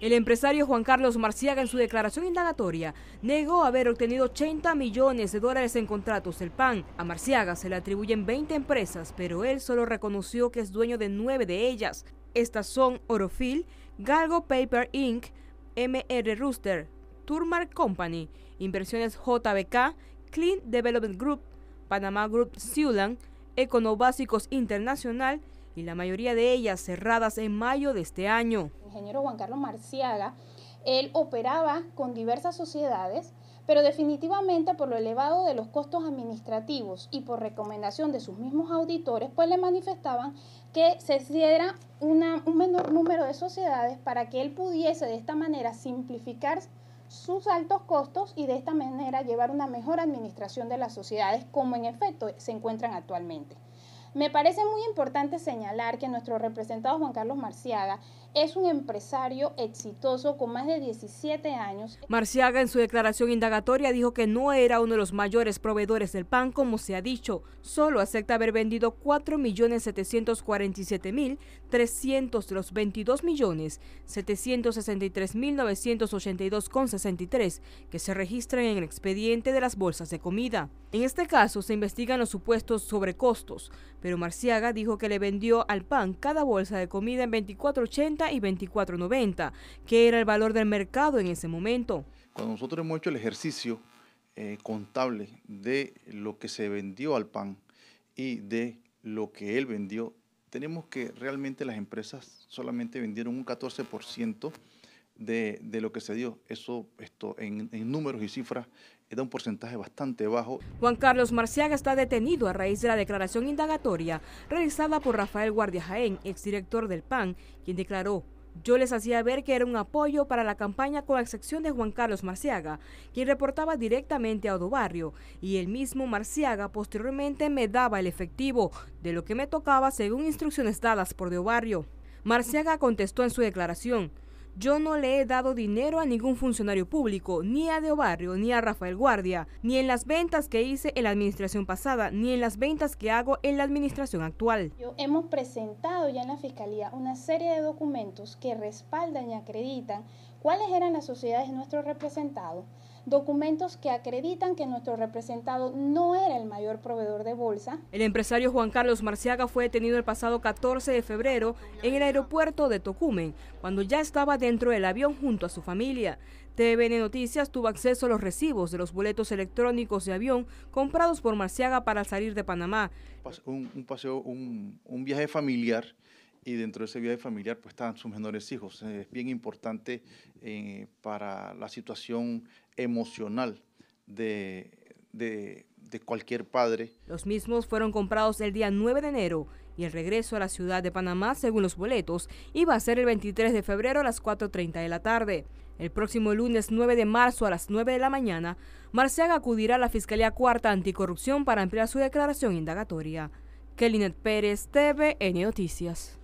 El empresario Juan Carlos Marciaga en su declaración indagatoria negó haber obtenido 80 millones de dólares en contratos del PAN. A Marciaga se le atribuyen 20 empresas, pero él solo reconoció que es dueño de nueve de ellas. Estas son Orofil, Galgo Paper Inc., MR Rooster, Turmark Company, Inversiones JBK, Clean Development Group, Panama Group Siulan, econobásicos internacional y la mayoría de ellas cerradas en mayo de este año. El ingeniero Juan Carlos Marciaga, él operaba con diversas sociedades, pero definitivamente por lo elevado de los costos administrativos y por recomendación de sus mismos auditores, pues le manifestaban que se hiciera un menor número de sociedades para que él pudiese de esta manera simplificar sus altos costos y de esta manera llevar una mejor administración de las sociedades como en efecto se encuentran actualmente. Me parece muy importante señalar que nuestro representado Juan Carlos Marciaga es un empresario exitoso con más de 17 años. Marciaga en su declaración indagatoria dijo que no era uno de los mayores proveedores del pan, como se ha dicho. Solo acepta haber vendido 4.747.300 de los 22.763.982,63 que se registran en el expediente de las bolsas de comida. En este caso se investigan los supuestos sobrecostos, pero Marciaga dijo que le vendió al pan cada bolsa de comida en 24.80 y 24.90, que era el valor del mercado en ese momento. Cuando nosotros hemos hecho el ejercicio eh, contable de lo que se vendió al PAN y de lo que él vendió, tenemos que realmente las empresas solamente vendieron un 14% de, lo que se dio. Eso esto, en, números y cifras da un porcentaje bastante bajo. Juan Carlos Marciaga está detenido a raíz de la declaración indagatoria realizada por Rafael Guardia Jaén, exdirector del PAN, quien declaró yo les hacía ver que era un apoyo para la campaña con excepción de Juan Carlos Marciaga, quien reportaba directamente a Barrio y el mismo Marciaga posteriormente me daba el efectivo de lo que me tocaba según instrucciones dadas por Barrio Marciaga contestó en su declaración, yo no le he dado dinero a ningún funcionario público, ni a Deo Barrio, ni a Rafael Guardia, ni en las ventas que hice en la administración pasada, ni en las ventas que hago en la administración actual. hemos presentado ya en la Fiscalía una serie de documentos que respaldan y acreditan cuáles eran las sociedades de nuestros representados, documentos que acreditan que nuestro representado no era el mayor proveedor de bolsa. El empresario Juan Carlos Marciaga fue detenido el pasado 14 de febrero en el aeropuerto de Tocumen, cuando ya estaba dentro del avión junto a su familia. TVN Noticias tuvo acceso a los recibos de los boletos electrónicos de avión comprados por Marciaga para salir de Panamá. Un, paseo, un viaje familiar y dentro de ese viaje familiar pues están sus menores hijos. Es bien importante eh, para la situación emocional de, cualquier padre. Los mismos fueron comprados el día 9 de enero y el regreso a la ciudad de Panamá, según los boletos, iba a ser el 23 de febrero a las 4.30 de la tarde. El próximo lunes 9 de marzo a las 9 de la mañana, Marciaga acudirá a la Fiscalía Cuarta Anticorrupción para ampliar su declaración indagatoria. Kelinet Pérez, TVN Noticias.